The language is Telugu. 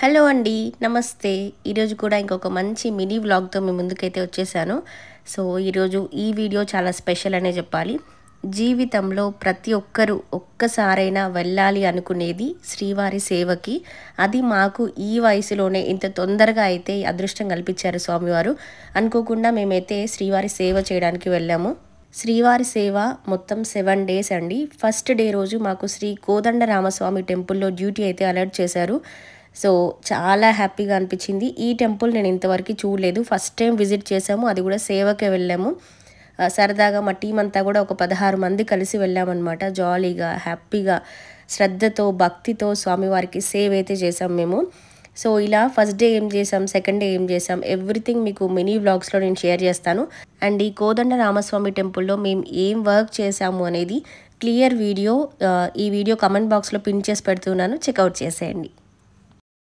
హలో అండి నమస్తే ఈరోజు కూడా ఇంకొక మంచి మినీ వ్లాగ్తో మీ ముందుకైతే వచ్చేసాను సో ఈరోజు ఈ వీడియో చాలా స్పెషల్ అనే చెప్పాలి జీవితంలో ప్రతి ఒక్కరూ ఒక్కసారైనా వెళ్ళాలి అనుకునేది శ్రీవారి సేవకి అది మాకు ఈ వయసులోనే ఇంత తొందరగా అయితే అదృష్టం కల్పించారు స్వామివారు అనుకోకుండా మేమైతే శ్రీవారి సేవ చేయడానికి వెళ్ళాము శ్రీవారి సేవ మొత్తం సెవెన్ డేస్ అండి ఫస్ట్ డే రోజు మాకు శ్రీ కోదండరామస్వామి టెంపుల్లో డ్యూటీ అయితే అలర్ట్ చేశారు సో చాలా హ్యాపీగా అనిపించింది ఈ టెంపుల్ నేను ఇంతవరకు చూడలేదు ఫస్ట్ టైం విజిట్ చేసాము అది కూడా సేవకే వెళ్ళాము సరదాగా మా టీం అంతా కూడా ఒక పదహారు మంది కలిసి వెళ్ళామన్నమాట జాలీగా హ్యాపీగా శ్రద్ధతో భక్తితో స్వామివారికి సేవ్ అయితే చేసాం మేము సో ఇలా ఫస్ట్ డే ఏం చేసాం సెకండ్ డే ఏం చేసాం ఎవ్రీథింగ్ మీకు మినీ బ్లాగ్స్లో నేను షేర్ చేస్తాను అండ్ ఈ కోదండ రామస్వామి టెంపుల్లో మేము ఏం వర్క్ చేసాము అనేది క్లియర్ వీడియో ఈ వీడియో కమెంట్ బాక్స్లో పిన్ చేసి పెడుతున్నాను చెక్అవుట్ చేసేయండి